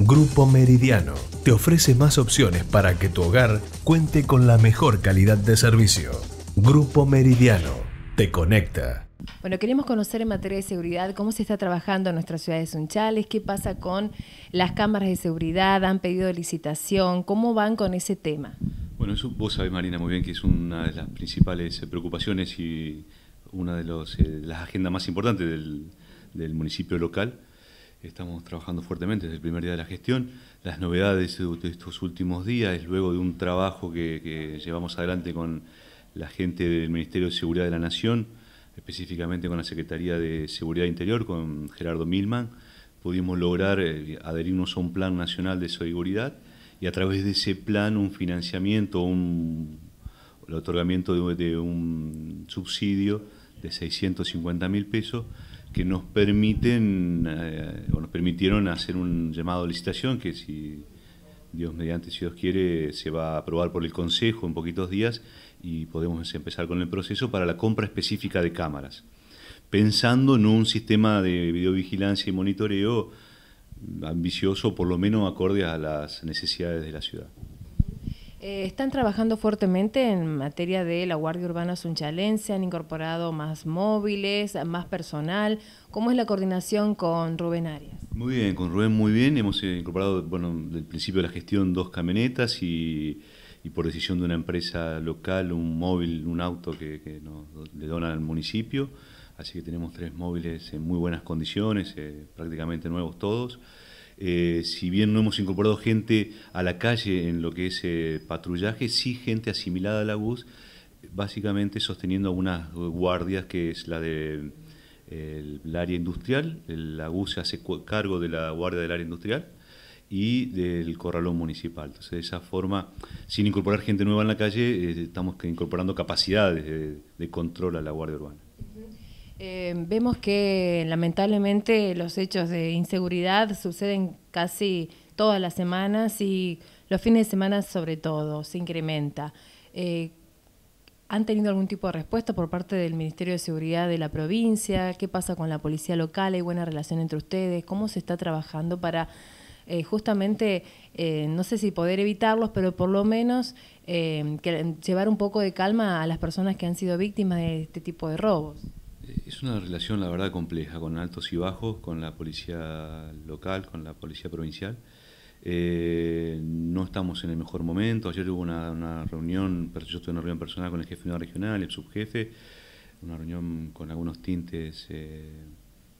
Grupo Meridiano te ofrece más opciones para que tu hogar cuente con la mejor calidad de servicio. Grupo Meridiano te conecta. Bueno, queremos conocer en materia de seguridad cómo se está trabajando en nuestra ciudad de Sunchales, qué pasa con las cámaras de seguridad, han pedido licitación, cómo van con ese tema. Bueno, eso vos sabés, Marina, muy bien que es una de las principales eh, preocupaciones y una de, eh, las agendas más importantes del municipio local Estamos trabajando fuertemente desde el primer día de la gestión. Las novedades de estos últimos días, es luego de un trabajo que, llevamos adelante con la gente del Ministerio de Seguridad de la Nación, específicamente con la Secretaría de Seguridad Interior, con Gerardo Milman, pudimos lograr eh, adherirnos a un plan nacional de seguridad y a través de ese plan un financiamiento, un, el otorgamiento de, un subsidio de 650 mil pesos que nos permiten eh, o nos permitieron hacer un llamado a licitación que si Dios mediante, si Dios quiere, se va a aprobar por el Consejo en poquitos días y podemos empezar con el proceso para la compra específica de cámaras, pensando en un sistema de videovigilancia y monitoreo ambicioso, por lo menos acorde a las necesidades de la ciudad. Eh, están trabajando fuertemente en materia de la Guardia Urbana se han incorporado más móviles, más personal. ¿Cómo es la coordinación con Rubén Arias? Muy bien, con Rubén muy bien. Hemos eh, incorporado, bueno, desde el principio de la gestión dos camionetas y, por decisión de una empresa local, un móvil, un auto que, le donan al municipio. Así que tenemos tres móviles en muy buenas condiciones, eh, prácticamente nuevos todos. Eh, si bien no hemos incorporado gente a la calle en lo que es eh, patrullaje, sí gente asimilada a la UUS, básicamente sosteniendo algunas guardias que es la del área industrial, la se hace cargo de la guardia del área industrial y del corralón municipal. Entonces, de esa forma, sin incorporar gente nueva en la calle, eh, estamos incorporando capacidades de control a la guardia urbana. Em, vemos que lamentablemente los hechos de inseguridad suceden casi todas las semanas y los fines de semana sobre todo se incrementa. Eh, ¿Han tenido algún tipo de respuesta por parte del Ministerio de Seguridad de la provincia? ¿Qué pasa con la policía local? ¿Hay buena relación entre ustedes? ¿Cómo se está trabajando para eh, justamente, eh, no sé si poder evitarlos, pero por lo menos llevar un poco de calma a las personas que han sido víctimas de este tipo de robos? Es una relación, la verdad, compleja, con altos y bajos, con la policía local, con la policía provincial. Eh, no estamos en el mejor momento. Ayer hubo una, una reunión, yo estuve en una reunión personal con el jefe de regional, el subjefe, una reunión con algunos tintes eh,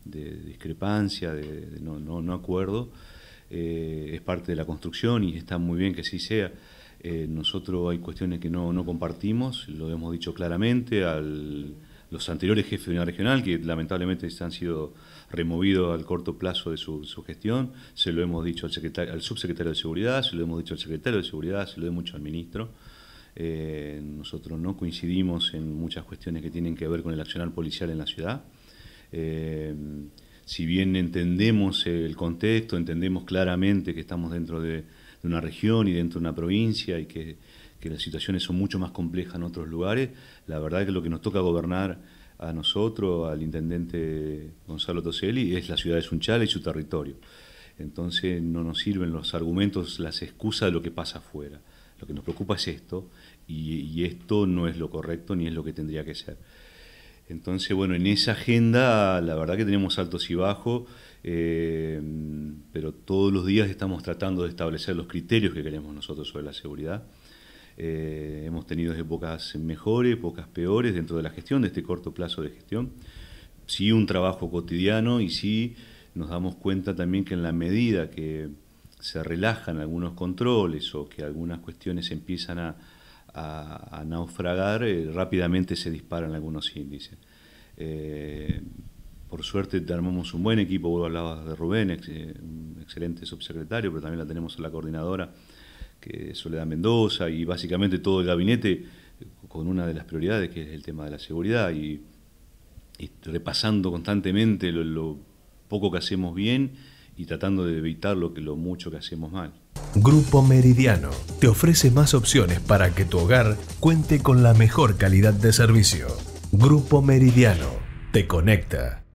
de discrepancia, de, no, acuerdo. Eh, es parte de la construcción y está muy bien que así sea. nosotros hay cuestiones que no, no compartimos, lo hemos dicho claramente al los anteriores jefes de unidad regional, que lamentablemente han sido removidos al corto plazo de su, gestión, se lo hemos dicho al, secretario, al subsecretario de Seguridad, se lo hemos dicho al secretario de Seguridad, se lo hemos dicho al ministro. Eh, nosotros no coincidimos en muchas cuestiones que tienen que ver con el accionar policial en la ciudad. Eh, si bien entendemos el contexto, entendemos claramente que estamos dentro de, de una región y dentro de una provincia y que que las situaciones son mucho más complejas en otros lugares, la verdad que lo que nos toca gobernar a nosotros, al intendente Gonzalo Toselli, es la ciudad de Sunchala y su territorio. Entonces no nos sirven los argumentos, las excusas de lo que pasa afuera. Lo que nos preocupa es esto, y, esto no es lo correcto ni es lo que tendría que ser. Entonces, bueno, en esa agenda la verdad que tenemos altos y bajos, eh, pero todos los días estamos tratando de establecer los criterios que queremos nosotros sobre la seguridad. Eh, hemos tenido épocas mejores, épocas peores dentro de la gestión, de este corto plazo de gestión. Sí un trabajo cotidiano y sí nos damos cuenta también que en la medida que se relajan algunos controles o que algunas cuestiones empiezan a, naufragar, eh, rápidamente se disparan algunos índices. Eh, por suerte armamos un buen equipo, vos hablabas de Rubén, excelente subsecretario, pero también la tenemos a la coordinadora que es Soledad Mendoza y básicamente todo el gabinete con una de las prioridades que es el tema de la seguridad y, repasando constantemente lo, lo, poco que hacemos bien y tratando de evitar lo, que, lo mucho que hacemos mal. Grupo Meridiano te ofrece más opciones para que tu hogar cuente con la mejor calidad de servicio. Grupo Meridiano te conecta.